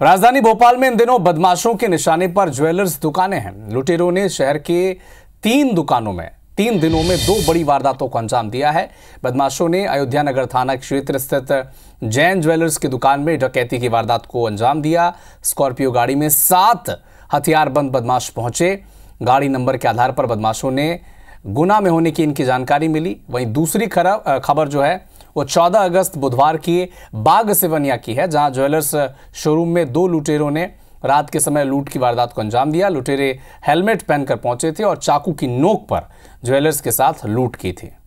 राजधानी भोपाल में इन दिनों बदमाशों के निशाने पर ज्वेलर्स दुकानें हैं लुटेरों ने शहर के तीन दुकानों में तीन दिनों में दो बड़ी वारदातों को अंजाम दिया है बदमाशों ने अयोध्या नगर थाना क्षेत्र स्थित जैन ज्वेलर्स की दुकान में डकैती की वारदात को अंजाम दिया स्कॉर्पियो गाड़ी में सात हथियारबंद बदमाश पहुंचे गाड़ी नंबर के आधार पर बदमाशों ने गुना में होने की इनकी जानकारी मिली वहीं दूसरी खबर जो है वो 14 अगस्त बुधवार की बाग सिवनिया की है जहां ज्वेलर्स शोरूम में दो लुटेरों ने रात के समय लूट की वारदात को अंजाम दिया लुटेरे हेलमेट पहनकर पहुंचे थे और चाकू की नोक पर ज्वेलर्स के साथ लूट की थी